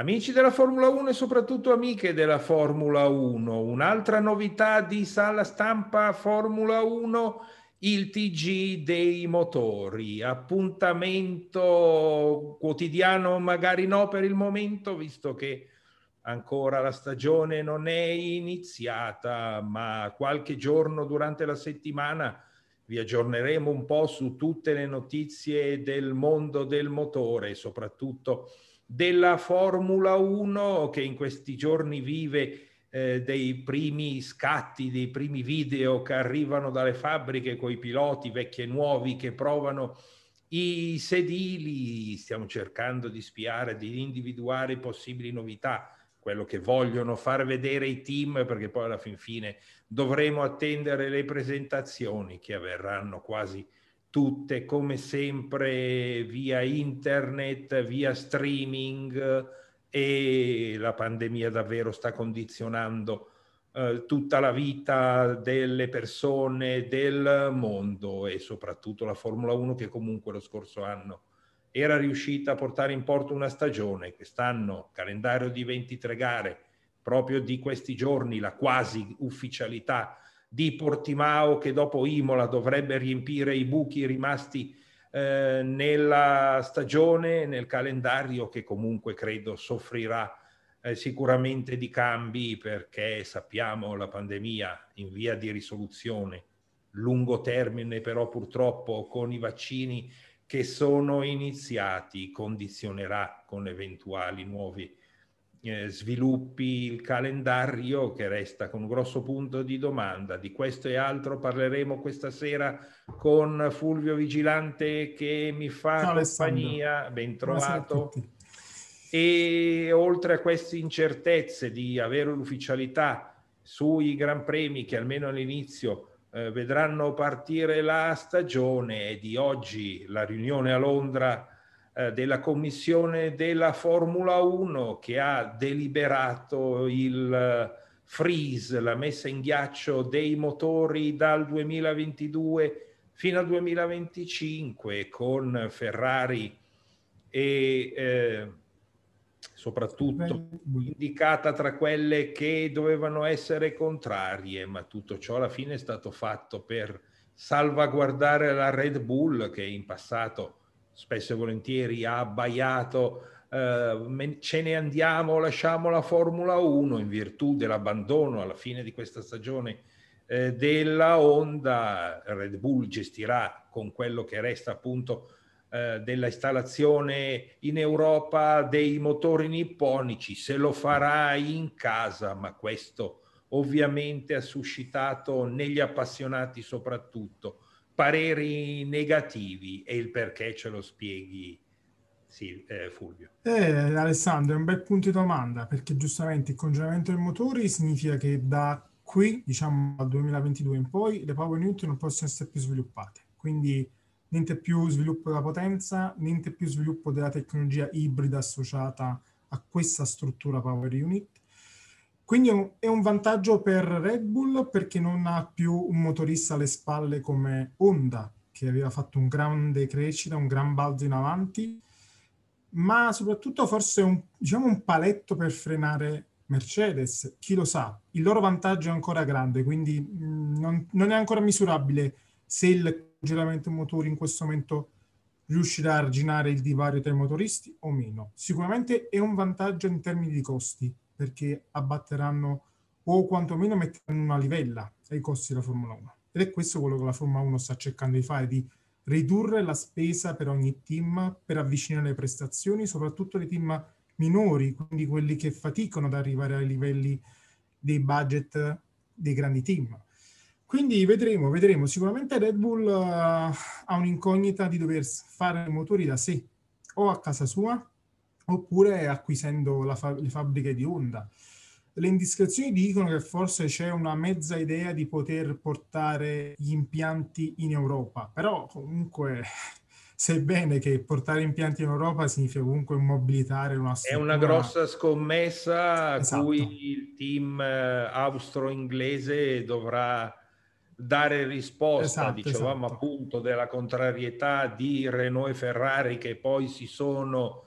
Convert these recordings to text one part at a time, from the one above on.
Amici della Formula 1 e soprattutto amiche della Formula 1, un'altra novità di sala stampa Formula 1, il TG dei motori, appuntamento quotidiano magari no per il momento, visto che ancora la stagione non è iniziata, ma qualche giorno durante la settimana vi aggiorneremo un po' su tutte le notizie del mondo del motore, soprattutto della Formula 1 che in questi giorni vive eh, dei primi scatti, dei primi video che arrivano dalle fabbriche con i piloti vecchi e nuovi che provano i sedili, stiamo cercando di spiare, di individuare possibili novità, quello che vogliono far vedere i team, perché poi alla fin fine dovremo attendere le presentazioni che avverranno quasi tutte come sempre via internet, via streaming e la pandemia davvero sta condizionando eh, tutta la vita delle persone, del mondo e soprattutto la Formula 1 che comunque lo scorso anno era riuscita a portare in porto una stagione, quest'anno calendario di 23 gare, proprio di questi giorni la quasi ufficialità di Portimao che dopo Imola dovrebbe riempire i buchi rimasti eh, nella stagione, nel calendario che comunque credo soffrirà eh, sicuramente di cambi perché sappiamo la pandemia in via di risoluzione, lungo termine però purtroppo con i vaccini che sono iniziati condizionerà con eventuali nuovi eh, sviluppi il calendario che resta con un grosso punto di domanda. Di questo e altro parleremo questa sera con Fulvio Vigilante che mi fa Ciao, compagnia, ben trovato. E oltre a queste incertezze di avere l'ufficialità sui Gran Premi che almeno all'inizio eh, vedranno partire la stagione di oggi la riunione a Londra eh, della Commissione della Formula 1 che ha deliberato il eh, freeze, la messa in ghiaccio dei motori dal 2022 fino al 2025 con Ferrari e eh, soprattutto indicata tra quelle che dovevano essere contrarie, ma tutto ciò alla fine è stato fatto per salvaguardare la Red Bull che in passato spesso e volentieri ha abbaiato eh, ce ne andiamo, lasciamo la Formula 1 in virtù dell'abbandono alla fine di questa stagione eh, della Honda, Red Bull gestirà con quello che resta appunto eh, della installazione in Europa dei motori nipponici, se lo farà in casa, ma questo ovviamente ha suscitato negli appassionati soprattutto pareri negativi e il perché ce lo spieghi sì, eh, Fulvio. Eh, Alessandro, è un bel punto di domanda perché giustamente il congelamento dei motori significa che da qui, diciamo dal 2022 in poi, le power unit non possono essere più sviluppate. Quindi niente più sviluppo della potenza, niente più sviluppo della tecnologia ibrida associata a questa struttura power unit quindi è un, vantaggio per Red Bull perché non ha più un motorista alle spalle come Honda, che aveva fatto un grande crescita, un gran balzo in avanti, ma soprattutto forse un, diciamo un paletto per frenare Mercedes, chi lo sa, il loro vantaggio è ancora grande, quindi mm, non, non è ancora misurabile se il congelamento motori in questo momento riuscirà a arginare il divario tra i motoristi o meno. Sicuramente è un vantaggio in termini di costi, perché abbatteranno o quantomeno metteranno una livella ai costi della Formula 1. Ed è questo quello che la Formula 1 sta cercando di fare, di ridurre la spesa per ogni team per avvicinare le prestazioni, soprattutto le team minori, quindi quelli che faticano ad arrivare ai livelli dei budget dei grandi team. Quindi vedremo, vedremo. Sicuramente Red Bull uh, ha un'incognita di dover fare motori da sé o a casa sua oppure acquisendo fa- le fabbriche di Honda. Le indiscrezioni dicono che forse c'è una mezza idea di poter portare gli impianti in Europa, però comunque sai bene che portare impianti in Europa significa comunque mobilitare una struttura. È una grossa scommessa esatto. a cui il team eh, austro-inglese dovrà dare risposta, esatto, dicevamo esatto. appunto, della contrarietà di Renault e Ferrari che poi si sono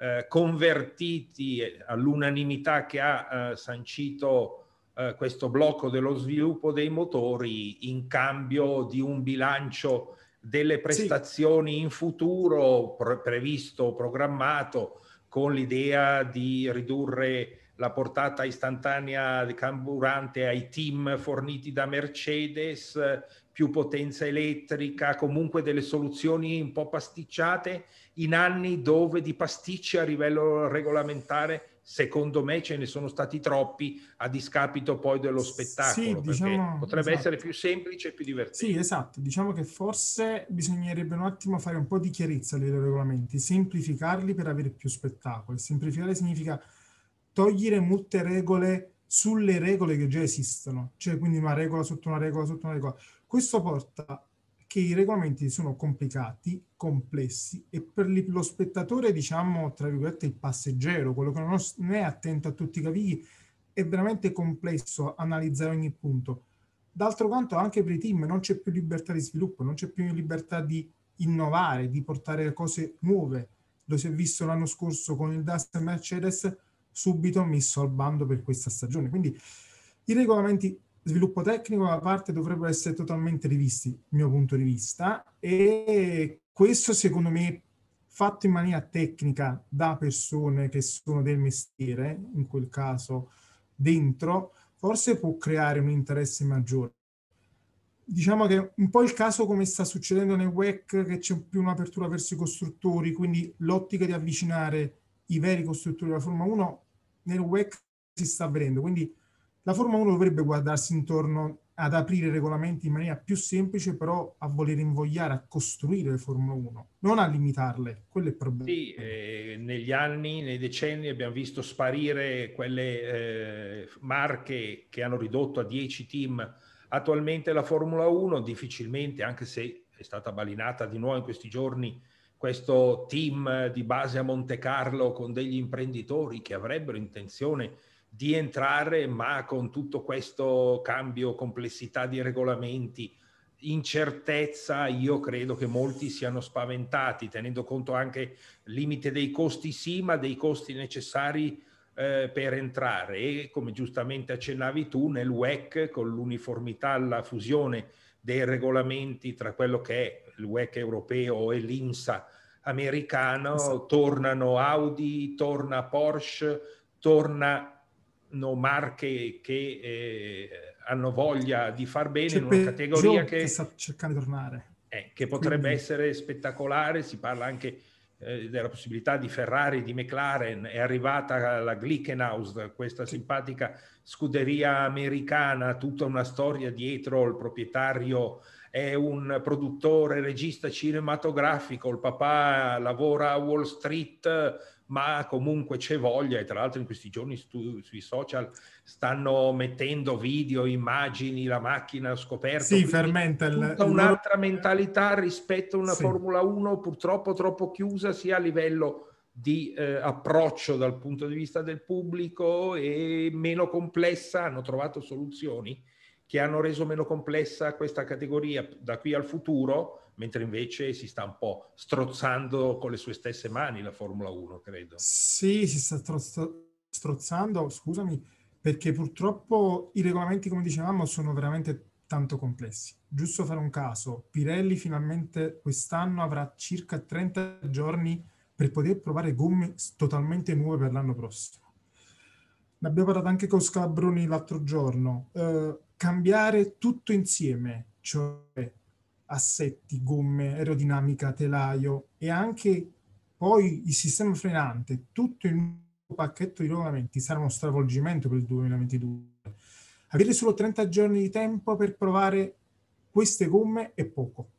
eh, convertiti all'unanimità che ha eh, sancito eh, questo blocco dello sviluppo dei motori in cambio di un bilancio delle prestazioni sì. in futuro pre- previsto, programmato, con l'idea di ridurre la portata istantanea di camburante ai team forniti da Mercedes, più potenza elettrica, comunque delle soluzioni un po' pasticciate in anni dove di pasticci a livello regolamentare secondo me ce ne sono stati troppi a discapito poi dello spettacolo sì, diciamo, potrebbe esatto. essere più semplice e più divertente. Sì, esatto, diciamo che forse bisognerebbe un attimo fare un po' di chiarezza dei regolamenti, semplificarli per avere più spettacolo. Semplificare significa togliere molte regole sulle regole che già esistono, cioè quindi una regola sotto una regola sotto una regola. Questo porta che i regolamenti sono complicati, complessi e per lo spettatore, diciamo, tra virgolette, il passeggero, quello che non è attento a tutti i cavigli, è veramente complesso analizzare ogni punto. D'altro canto anche per i team non c'è più libertà di sviluppo, non c'è più libertà di innovare, di portare cose nuove. Lo si è visto l'anno scorso con il DAS Mercedes, subito messo al bando per questa stagione. Quindi i regolamenti sviluppo tecnico da parte dovrebbero essere totalmente rivisti, dal mio punto di vista, e questo secondo me fatto in maniera tecnica da persone che sono del mestiere, in quel caso dentro, forse può creare un interesse maggiore. Diciamo che un po' il caso come sta succedendo nel WEC, che c'è più un'apertura verso i costruttori, quindi l'ottica di avvicinare i veri costruttori della Formula 1 nel WEC si sta avvenendo. Quindi la Formula 1 dovrebbe guardarsi intorno ad aprire regolamenti in maniera più semplice, però a voler invogliare a costruire le Formula 1, non a limitarle, quello è il problema. Sì, eh, negli anni, nei decenni abbiamo visto sparire quelle eh, marche che hanno ridotto a 10 team. Attualmente la Formula 1 difficilmente, anche se è stata balinata di nuovo in questi giorni questo team di base a Monte Carlo con degli imprenditori che avrebbero intenzione di entrare, ma con tutto questo cambio, complessità di regolamenti, incertezza, io credo che molti siano spaventati, tenendo conto anche limite dei costi sì, ma dei costi necessari eh, per entrare e come giustamente accennavi tu nel WEC con l'uniformità la fusione dei regolamenti tra quello che è il WEC europeo e l'IMSA americano, esatto. tornano Audi, torna Porsche, tornano marche che eh, hanno voglia di far bene C'è in una categoria che, che sta cercando di tornare. Eh, che potrebbe Quindi. essere spettacolare, si parla anche eh, della possibilità di Ferrari, di McLaren, è arrivata la Glickenhaus, questa simpatica scuderia americana, tutta una storia dietro il proprietario eh, è un produttore, regista cinematografico, il papà lavora a Wall Street, ma comunque c'è voglia e tra l'altro in questi giorni stu- sui social stanno mettendo video, immagini, la macchina scoperta. Sì, fermenta il... un'altra mentalità rispetto a una sì. Formula 1 purtroppo troppo chiusa sia a livello di eh, approccio dal punto di vista del pubblico e meno complessa, hanno trovato soluzioni che hanno reso meno complessa questa categoria da qui al futuro, mentre invece si sta un po' strozzando con le sue stesse mani la Formula 1, credo. Sì, si sta strozzando, scusami, perché purtroppo i regolamenti, come dicevamo, sono veramente tanto complessi. Giusto fare un caso, Pirelli finalmente quest'anno avrà circa 30 giorni per poter provare gomme totalmente nuove per l'anno prossimo ne abbiamo parlato anche con Scalabroni l'altro giorno, eh, cambiare tutto insieme, cioè assetti, gomme, aerodinamica, telaio e anche poi il sistema frenante, tutto il pacchetto di regolamenti sarà uno stravolgimento per il 2022. Avere solo 30 giorni di tempo per provare queste gomme è poco.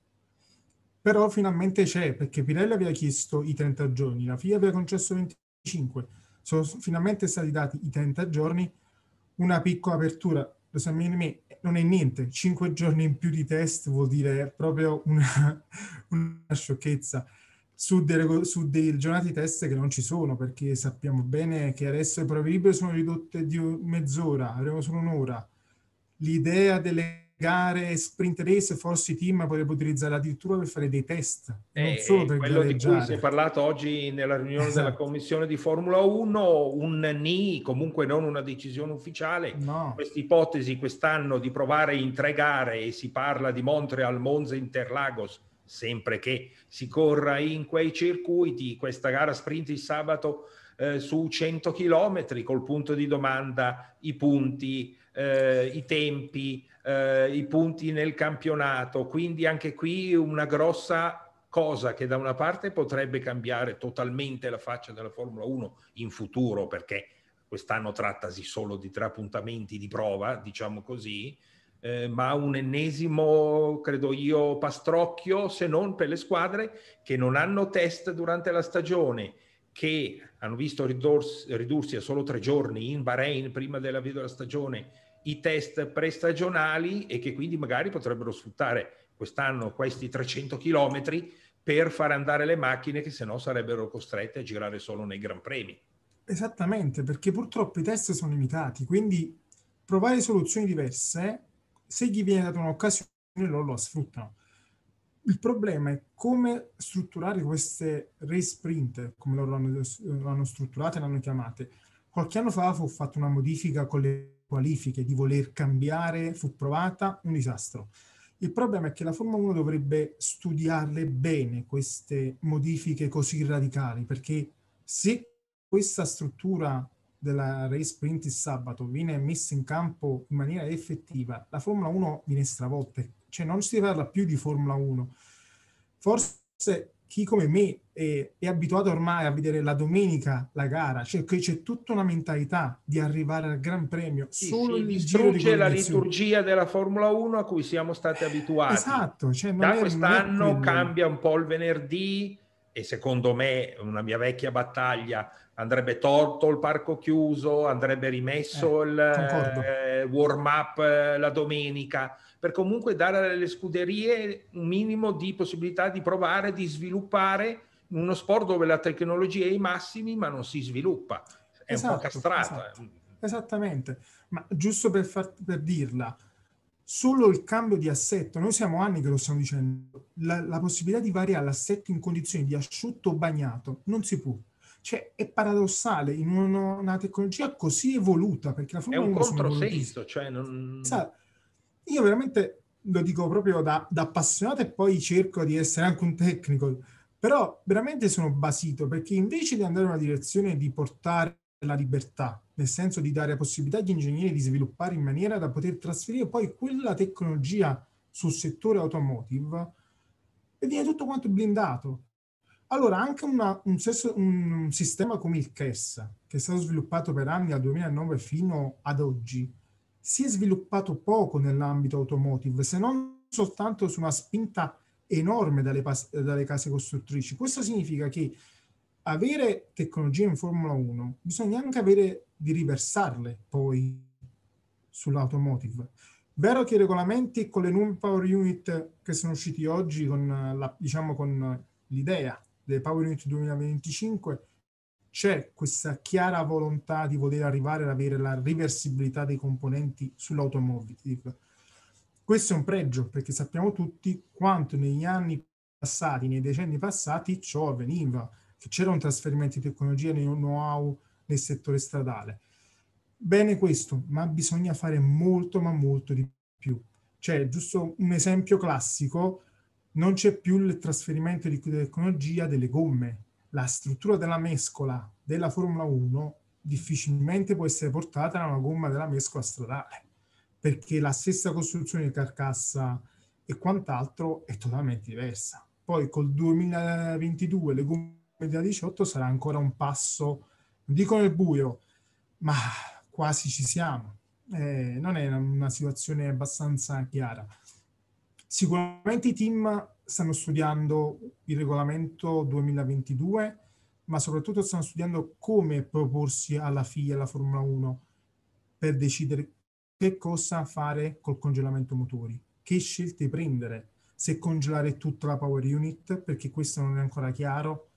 Però finalmente c'è, perché Pirelli aveva chiesto i 30 giorni, la FIA aveva concesso 25, sono finalmente stati dati i 30 giorni, una piccola apertura, lo sapete me, non è niente, 5 giorni in più di test vuol dire proprio una, una sciocchezza su delle, su delle giornate di test che non ci sono, perché sappiamo bene che adesso le prove libere sono ridotte di mezz'ora, avremo solo un'ora. L'idea delle gare sprint race Force Team potrebbe utilizzare addirittura per fare dei test, eh, non solo per quello di cui si è parlato oggi nella riunione esatto. della commissione di Formula 1, un NI, comunque non una decisione ufficiale, no. questa ipotesi quest'anno di provare in tre gare e si parla di Montreal, Monza, Interlagos, sempre che si corra in quei circuiti, questa gara sprint il sabato eh, su 100 km col punto di domanda i punti eh, i tempi, eh, i punti nel campionato, quindi anche qui una grossa cosa che da una parte potrebbe cambiare totalmente la faccia della Formula 1 in futuro, perché quest'anno trattasi solo di tre appuntamenti di prova, diciamo così, eh, ma un ennesimo, credo io, pastrocchio se non per le squadre che non hanno test durante la stagione, che hanno visto ridursi, a solo tre giorni in Bahrain prima della fine della stagione i test prestagionali e che quindi magari potrebbero sfruttare quest'anno questi 300 km per far andare le macchine che se no sarebbero costrette a girare solo nei Gran Premi. Esattamente, perché purtroppo i test sono limitati, quindi provare soluzioni diverse, se gli viene data un'occasione loro la sfruttano il problema è come strutturare queste race sprint, come loro l'hanno, l'hanno strutturate e l'hanno chiamate. Qualche anno fa fu fatta una modifica con le qualifiche di voler cambiare, fu provata, un disastro. Il problema è che la Formula 1 dovrebbe studiarle bene queste modifiche così radicali, perché se questa struttura della race sprint il sabato viene messa in campo in maniera effettiva, la Formula 1 viene stravolta e cioè non si parla più di Formula 1. Forse chi come me è, è abituato ormai a vedere la domenica la gara, cioè c'è tutta una mentalità di arrivare al Gran Premio sì, solo sì, distrugge di la liturgia della Formula 1 a cui siamo stati abituati. Esatto, cioè da è, quest'anno cambia un po' il venerdì, e secondo me una mia vecchia battaglia andrebbe tolto il parco chiuso, andrebbe rimesso eh, il eh, warm up eh, la domenica, per comunque dare alle scuderie un minimo di possibilità di provare, di sviluppare uno sport dove la tecnologia è ai massimi ma non si sviluppa, è esatto, un po' esatto, castrato. Esatto. Eh. Esattamente, ma giusto per, far, per dirla, solo il cambio di assetto, noi siamo anni che lo stiamo dicendo, la, la possibilità di variare l'assetto in condizioni di asciutto o bagnato non si può. Cioè, è paradossale in uno, una tecnologia così evoluta, perché la Formula è un controsenso, cioè non... Sa, io veramente lo dico proprio da, da appassionato e poi cerco di essere anche un tecnico, però veramente sono basito perché invece di andare in una direzione di portare la libertà, nel senso di dare possibilità agli ingegneri di sviluppare in maniera da poter trasferire poi quella tecnologia sul settore automotive, e viene tutto quanto blindato. Allora, anche una, un, sesso, un, sistema come il CAS, che è stato sviluppato per anni dal 2009 fino ad oggi, si è sviluppato poco nell'ambito automotive, se non soltanto su una spinta enorme dalle, dalle case costruttrici. Questo significa che avere tecnologie in Formula 1 bisogna anche avere di riversarle poi sull'automotive. Vero che i regolamenti con le non power unit che sono usciti oggi con, la, diciamo, con l'idea delle power unit 2025 c'è questa chiara volontà di voler arrivare ad avere la riversibilità dei componenti sull'automotive. Questo è un pregio perché sappiamo tutti quanto negli anni passati, nei decenni passati, ciò avveniva che c'era un trasferimento di tecnologia nel know-how nel settore stradale. Bene questo, ma bisogna fare molto, ma molto di più. Cioè, giusto un esempio classico, non c'è più il trasferimento di tecnologia delle gomme. La struttura della mescola della Formula 1 difficilmente può essere portata da una gomma della mescola stradale, perché la stessa costruzione di carcassa e quant'altro è totalmente diversa. Poi col 2022 le gomme 2018 sarà ancora un passo, non dico nel buio, ma quasi ci siamo. Eh, non è una situazione abbastanza chiara. Sicuramente i team stanno studiando il regolamento 2022, ma soprattutto stanno studiando come proporsi alla FIA, alla Formula 1, per decidere che cosa fare col congelamento motori, che scelte prendere, se congelare tutta la power unit, perché questo non è ancora chiaro,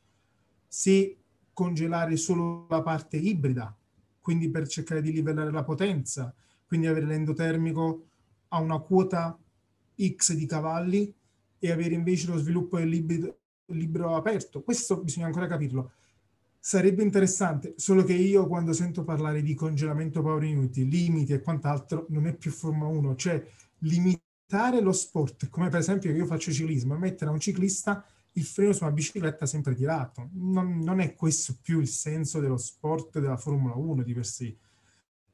se congelare solo la parte ibrida, quindi per cercare di livellare la potenza, quindi avere l'endotermico a una quota X di cavalli e avere invece lo sviluppo del libro, libro aperto. Questo bisogna ancora capirlo. Sarebbe interessante, solo che io quando sento parlare di congelamento power minuti, limiti e quant'altro, non è più Formula 1, cioè limitare lo sport, come per esempio io faccio ciclismo, mettere a un ciclista il freno su una bicicletta sempre tirato. Non, non è questo più il senso dello sport della Formula 1 di per sé.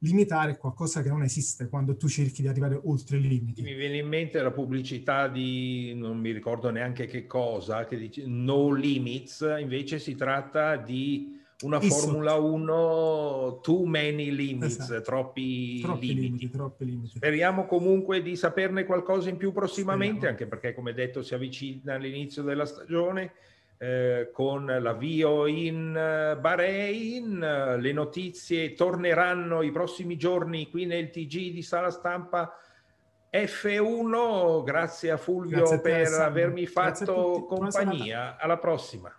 Limitare è qualcosa che non esiste quando tu cerchi di arrivare oltre i limiti. Mi viene in mente la pubblicità di non mi ricordo neanche che cosa, che dice no limits, invece si tratta di una Isso. Formula 1 too many limits, esatto. troppi, troppi, limiti. Limiti, troppi, limiti. Speriamo comunque di saperne qualcosa in più prossimamente, Speriamo. anche perché come detto si avvicina all'inizio della stagione. Eh, con l'avvio in eh, Bahrain, le notizie torneranno i prossimi giorni qui nel TG di sala stampa F1. Grazie a Fulvio grazie a te, per Alessandro. avermi fatto compagnia. Alla prossima.